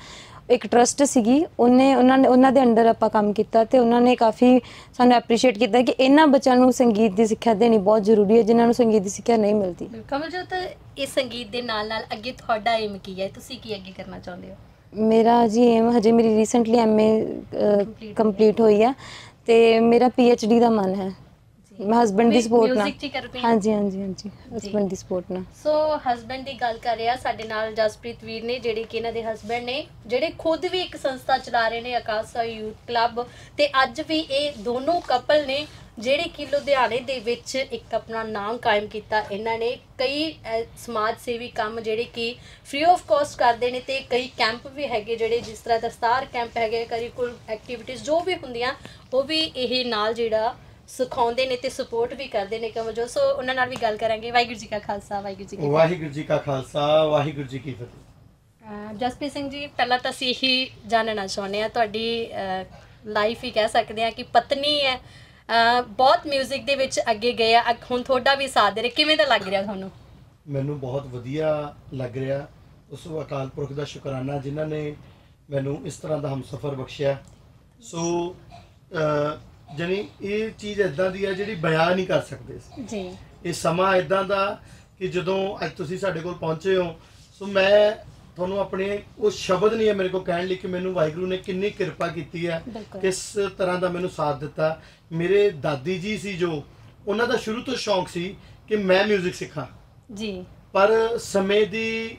ਇੱਕ ਟਰਸਟ ਸੀਗੀ ਉਹਨੇ ਉਹਨਾਂ ਨੇ ਉਹਨਾਂ ਦੇ ਅੰਡਰ ਆਪਾਂ ਕੰਮ ਕੀਤਾ ਤੇ ਉਹਨਾਂ ਨੇ ਕਾਫੀ ਸਾਨੂੰ ਐਪਰੀਸ਼ੀਏਟ ਕੀਤਾ ਕਿ ਇਹਨਾਂ ਬੱਚਿਆਂ ਨੂੰ ਸੰਗੀਤ ਦੀ ਸਿੱਖਿਆ ਦੇਣੀ ਬਹੁਤ ਜ਼ਰੂਰੀ ਹੈ ਜਿਨ੍ਹਾਂ ਨੂੰ ਸੰਗੀਤ ਦੀ ਸਿੱਖਿਆ ਨਹੀਂ ਮਿਲਦੀ ਕਮਲਜੋਤ ਇਹ ਸੰਗੀਤ ਦੇ ਨਾਲ ਨਾਲ ਅੱਗੇ ਤੁਹਾਡਾ ਏਮ ਕੀ ਹੈ ਤੁਸੀਂ ਕੀ ਅੱਗੇ ਕਰਨਾ ਚਾਹੁੰਦੇ ਹੋ ਮੇਰਾ ਜੀ ਏਮ ਹਜੇ ਮੇਰੀ ਰੀਸੈਂਟਲੀ ਐਮਏ ਕੰਪਲੀਟ ਹੋਈ ਹੈ ਤੇ ਮੇਰਾ ਪੀਐਚਡੀ ਦਾ ਮਨ ਹੈ ਮੈਂ ਹਸਬੰਡ ਦੀ ਸਪੋਰਟ ਨਾਲ ਮਿਊਜ਼ਿਕ ਚ ਰਹੀ ਹਾਂ ਹਾਂਜੀ ਹਾਂਜੀ ਹਾਂਜੀ ਹਸਬੰਡ ਦੀ ਸਪੋਰਟ ਨਾਲ ਸੋ ਹਸਬੰਡ ਦੀ ਗੱਲ ਕਰ ਰਿਹਾ ਸਾਡੇ ਨਾਲ ਜਸਪ੍ਰੀਤ ਵੀਰ ਨੇ ਜਿਹੜੇ ਕਿ ਇਹਨਾਂ ਦੇ ਹਸਬੰਡ ਨੇ ਜਿਹੜੇ ਖੁਦ ਵੀ ਇੱਕ ਸੰਸਥਾ ਚਲਾ ਰਹੇ ਨੇ ਆਕਾਸ਼ਾ ਯੂਥ ਕਲੱਬ ਤੇ ਅੱਜ ਵੀ ਇਹ ਦੋਨੋਂ ਕਪਲ ਨੇ ਜਿਹੜੇ ਕਿ ਲੁਧਿਆਣੇ ਦੇ ਵਿੱਚ ਇੱਕ ਆਪਣਾ ਨਾਮ ਕਾਇਮ ਕੀਤਾ ਇਹਨਾਂ ਨੇ ਕਈ ਸਮਾਜ ਸੇਵੀ ਕੰਮ ਜਿਹੜੇ ਕਿ ਫ੍ਰੀ ਆਫ ਕਾਸਟ ਕਰਦੇ ਨੇ ਤੇ ਕਈ ਕੈਂਪ ਵੀ ਹੈਗੇ ਜਿਹੜੇ ਜਿਸ ਤਰ੍ਹਾਂ ਦਸਤਾਰ ਕੈਂਪ ਹੈਗੇ ਕਰੀਕੁਲਰ ਐਕਟੀਵਿਟੀਜ਼ ਜੋ ਵੀ ਹੁੰਦੀਆਂ ਉਹ ਵੀ ਇਹ ਨਾਲ ਜਿਹੜਾ ਸਿਖਾਉਂਦੇ ਨੇ ਤੇ ਸਪੋਰਟ ਵੀ ਕਰਦੇ ਨੇ ਕਮਜੋ ਸੋ ਉਹਨਾਂ ਨਾਲ ਵੀ ਗੱਲ ਕਰਾਂਗੇ ਵਾਹਿਗੁਰੂ ਜੀ ਕਾ ਖਾਲਸਾ ਵਾਹਿਗੁਰੂ ਜੀ ਕੀ ਵਾਹਿਗੁਰੂ ਜੀ ਕਾ ਖਾਲਸਾ ਵਾਹਿਗੁਰੂ ਜੀ ਕੀ ਫਤਿਹ ਜਸਪ੍ਰੀਤ ਸਿੰਘ ਜੀ ਪਹਿਲਾਂ ਤਾਂ ਅਸੀਂ ਇਹੀ ਜਾਣਨਾ ਚਾਹੁੰਦੇ ਆ ਤੁਹਾਡੀ ਲਾਈਫ ਹੀ ਕਹਿ ਸਕਦੇ ਆ ਕਿ ਪਤਨੀ ਹੈ ਬਹੁਤ 뮤직 ਦੇ ਵਿੱਚ ਅੱਗੇ ਗਏ ਆ ਹੁਣ ਤੁਹਾਡਾ ਵੀ ਸਾਥ ਦੇ ਰਿਹਾ ਕਿਵੇਂ ਦਾ ਲੱਗ ਰਿਹਾ ਤੁਹਾਨੂੰ ਮੈਨੂੰ ਬਹੁਤ ਵਧੀਆ ਲੱਗ ਰਿਹਾ ਉਸ ਅਕਾਲ ਪੁਰਖ ਦਾ ਸ਼ੁਕਰਾਨਾ ਜਿਨ੍ਹਾਂ ਨੇ ਮੈਨੂੰ ਇਸ ਤਰ੍ਹਾਂ ਦਾ ਹਮਸਫਰ ਬਖਸ਼ਿਆ ਸੋ ਜਾਨੀ ਇਹ ਚੀਜ਼ ਇਦਾਂ ਦੀ ਹੈ ਜਿਹੜੀ ਬਿਆਨ ਨਹੀਂ ਕਰ ਸਕਦੇ ਜੀ ਇਹ ਸਮਾਂ ਇਦਾਂ ਦਾ ਕਿ ਜਦੋਂ ਅੱਜ ਤੁਸੀਂ ਸਾਡੇ ਕੋਲ ਪਹੁੰਚੇ ਹੋ ਸੋ ਮੈਂ ਤੁਹਾਨੂੰ ਆਪਣੇ ਉਹ ਸ਼ਬਦ ਨਹੀਂ ਹੈ ਮੇਰੇ ਕੋਲ ਕਹਿਣ ਲਈ ਕਿ ਮੈਨੂੰ ਵਾਹਿਗੁਰੂ ਨੇ ਕਿੰਨੀ ਕਿਰਪਾ ਕੀਤੀ ਹੈ ਕਿਸ ਤਰ੍ਹਾਂ ਦਾ ਮੈਨੂੰ ਸਾਥ ਦਿੱਤਾ ਮੇਰੇ ਦਾਦੀ ਜੀ ਸੀ ਜੋ ਉਹਨਾਂ ਦਾ ਸ਼ੁਰੂ ਤੋਂ ਸ਼ੌਂਕ ਸੀ ਕਿ ਮੈਂ 뮤직 ਸਿੱਖਾਂ ਜੀ ਪਰ ਸਮੇਂ ਦੀ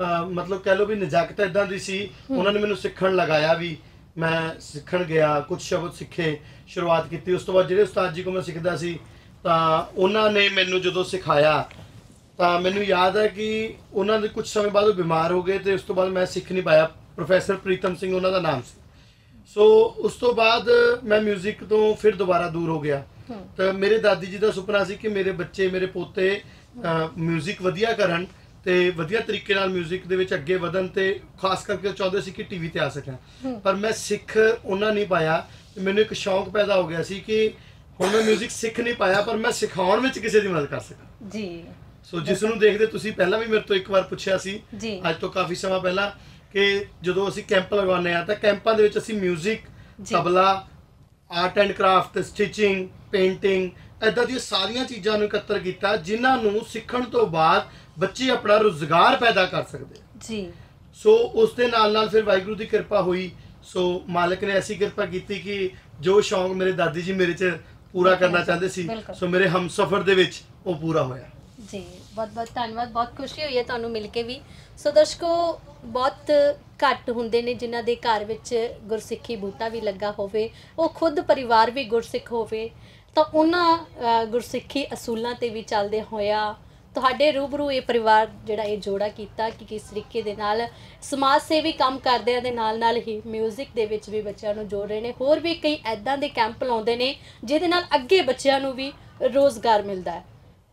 ਮਤਲਬ ਕਹਿ ਲਓ ਵੀ ਨਜਾਕਤ ਇਦਾਂ ਦੀ ਸੀ ਉਹਨਾਂ ਨੇ ਮੈਨੂੰ ਸਿੱਖਣ ਲਗਾਇਆ ਵੀ ਮੈਂ ਸਿੱਖਣ ਗਿਆ ਕੁਝ ਸ਼ਬਦ ਸਿੱਖੇ ਸ਼ੁਰੂਆਤ ਕੀਤੀ ਉਸ ਤੋਂ ਬਾਅਦ ਜਿਹੜੇ ਉਸਤਾਦ ਜੀ ਕੋਲ ਮੈਂ ਸਿੱਖਦਾ ਸੀ ਤਾਂ ਉਹਨਾਂ ਨੇ ਮੈਨੂੰ ਜਦੋਂ ਸਿਖਾਇਆ ਤਾਂ ਮੈਨੂੰ ਯਾਦ ਹੈ ਕਿ ਉਹਨਾਂ ਦੇ ਕੁਝ ਸਮੇਂ ਬਾਅਦ ਉਹ ਬਿਮਾਰ ਹੋ ਗਏ ਤੇ ਉਸ ਤੋਂ ਬਾਅਦ ਮੈਂ ਸਿੱਖ ਨਹੀਂ ਪਾਇਆ ਪ੍ਰੋਫੈਸਰ ਪ੍ਰੀਤਮ ਸਿੰਘ ਉਹਨਾਂ ਦਾ ਨਾਮ ਸੀ ਸੋ ਉਸ ਤੋਂ ਬਾਅਦ ਮੈਂ 뮤직 ਤੋਂ ਫਿਰ ਦੁਬਾਰਾ ਦੂਰ ਹੋ ਗਿਆ ਤਾਂ ਮੇਰੇ ਦਾਦੀ ਜੀ ਦਾ ਸੁਪਨਾ ਸੀ ਕਿ ਮੇਰੇ ਬੱਚੇ ਮੇਰੇ ਪੋਤੇ 뮤직 ਵਧੀਆ ਕਰਨ ਤੇ ਵਧੀਆ ਤਰੀਕੇ ਨਾਲ 뮤직 ਦੇ ਵਿੱਚ ਅੱਗੇ ਵਧਣ ਤੇ ਖਾਸ ਕਰਕੇ ਚਾਹੁੰਦੇ ਸੀ ਕਿ ਟੀਵੀ ਤੇ ਆ ਸਕਣ ਪਰ ਮੈਂ ਸਿੱਖ ਉਹਨਾਂ ਨਹੀਂ ਪਾਇਆ ਮੈਨੂੰ ਇੱਕ ਸ਼ੌਂਕ ਪੈਦਾ ਹੋ ਗਿਆ ਸੀ ਕਿ ਹੁਣ ਮੈਂ 뮤직 ਸਿੱਖ ਨਹੀਂ ਪਾਇਆ ਪਰ ਮੈਂ ਸਿਖਾਉਣ ਵਿੱਚ ਕਿਸੇ ਦੀ ਮਦਦ ਕਰ ਸਕਾਂ ਜੀ ਸੋ ਜਿਸ ਨੂੰ ਦੇਖਦੇ ਤੁਸੀਂ ਪਹਿਲਾਂ ਵੀ ਮੇਰੇ ਤੋਂ ਇੱਕ ਵਾਰ ਪੁੱਛਿਆ ਸੀ ਅੱਜ ਤੋਂ ਕਾਫੀ ਸਮਾਂ ਪਹਿਲਾਂ ਕਿ ਜਦੋਂ ਅਸੀਂ ਕੈਂਪ ਲਗਾਉਂਦੇ ਆ ਤਾਂ ਕੈਂਪਾਂ ਦੇ ਵਿੱਚ ਅਸੀਂ 뮤직 tabla art and craft stitching painting ਇਦਾਂ ਦੀਆਂ ਸਾਰੀਆਂ ਚੀਜ਼ਾਂ ਨੂੰ ਇਕੱਤਰ ਕੀਤਾ ਜਿਨ੍ਹਾਂ ਨੂੰ ਸਿੱਖਣ ਤੋਂ ਬਾਅਦ ਬੱਚੇ ਆਪਣਾ ਰੋਜ਼ਗਾਰ ਪੈਦਾ ਕਰ ਸਕਦੇ ਜੀ ਸੋ ਉਸ ਦੇ ਨਾਲ ਨਾਲ ਫਿਰ ਵਾਹਿਗੁਰੂ ਦੀ ਕਿਰਪਾ ਹੋਈ ਸੋ ਮਾਲਕ ਨੇ ਐਸੀ ਕਿਰਪਾ ਕੀਤੀ ਕਿ ਜੋ ਸ਼ੌਂਕ ਮੇਰੇ ਦਾਦੀ ਜੀ ਮੇਰੇ 'ਚ ਪੂਰਾ ਕਰਨਾ ਚਾਹੁੰਦੇ ਸੀ ਸੋ ਮੇਰੇ ਹਮਸਫਰ ਦੇ ਵਿੱਚ ਉਹ ਪੂਰਾ ਹੋਇਆ ਜੀ ਬਹੁਤ ਬਹੁਤ ਧੰਨਵਾਦ ਬਹੁਤ ਖੁਸ਼ੀ ਹੋਈ ਹੈ ਤੁਹਾਨੂੰ ਮਿਲ ਕੇ ਵੀ ਸੋ ਦਰਸ਼ਕੋ ਬਹੁਤ ਘੱਟ ਹੁੰਦੇ ਨੇ ਜਿਨ੍ਹਾਂ ਦੇ ਘਰ ਵਿੱਚ ਗੁਰਸਿੱਖੀ ਬੂਟਾ ਵੀ ਲੱਗਾ ਹੋਵੇ ਉਹ ਖੁਦ ਪਰਿਵਾਰ ਵੀ ਗੁਰਸਿੱਖ ਹੋਵੇ ਤਾਂ ਉਹਨਾਂ ਗੁਰਸਿੱਖੀ ਅਸੂਲਾਂ ਤੇ ਵੀ ਚੱਲਦੇ ਹੋਇਆ ਤੁਹਾਡੇ ਰੂਬਰੂ ਇਹ ਪਰਿਵਾਰ ਜਿਹੜਾ ਇਹ ਜੋੜਾ ਕੀਤਾ ਕਿ ਕਿਸ ਤਰੀਕੇ ਦੇ ਨਾਲ ਸਮਾਜ ਸੇਵੀ ਕੰਮ ਕਰਦੇ ਆ ਦੇ ਨਾਲ ਨਾਲ ਹੀ 뮤직 ਦੇ ਵਿੱਚ ਵੀ ਬੱਚਿਆਂ ਨੂੰ ਜੋੜ ਰਹੇ ਨੇ ਹੋਰ ਵੀ ਕਈ ਐਦਾਂ ਦੇ ਕੈਂਪ ਲਾਉਂਦੇ ਨੇ ਜਿਹਦੇ ਨਾਲ ਅੱਗੇ ਬੱਚਿਆਂ ਨੂੰ ਵੀ ਰੋਜ਼ਗਾਰ ਮਿਲਦਾ ਹੈ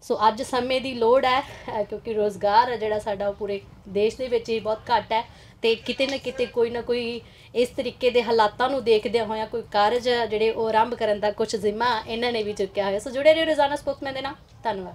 ਸੋ ਅੱਜ ਸਮੇਂ ਦੀ ਲੋੜ ਹੈ ਕਿਉਂਕਿ ਰੋਜ਼ਗਾਰ ਜਿਹੜਾ ਸਾਡਾ ਪੂਰੇ ਦੇਸ਼ ਦੇ ਵਿੱਚ ਹੀ ਬਹੁਤ ਘੱਟ ਹੈ ਤੇ ਕਿਤੇ ਨਾ ਕਿਤੇ ਕੋਈ ਨਾ ਕੋਈ ਇਸ ਤਰੀਕੇ ਦੇ ਹਾਲਾਤਾਂ ਨੂੰ ਦੇਖਦੇ ਹੋਇਆ ਕੋਈ ਕਾਰਜ ਜਿਹੜੇ ਉਹ ਆਰੰਭ ਕਰਨ ਦਾ ਕੁਝ ਜ਼ਿੰਮਾ ਇਹਨਾਂ ਨੇ ਵੀ ਚੁੱਕਿਆ ਹੋਇਆ ਸੋ ਜੁੜੇ ਰਹੋ ਰੋਜ਼ਾਨਾ ਸਪੋਕਸਮੈਨ ਦੇ ਨਾਲ ਧੰਨਵਾਦ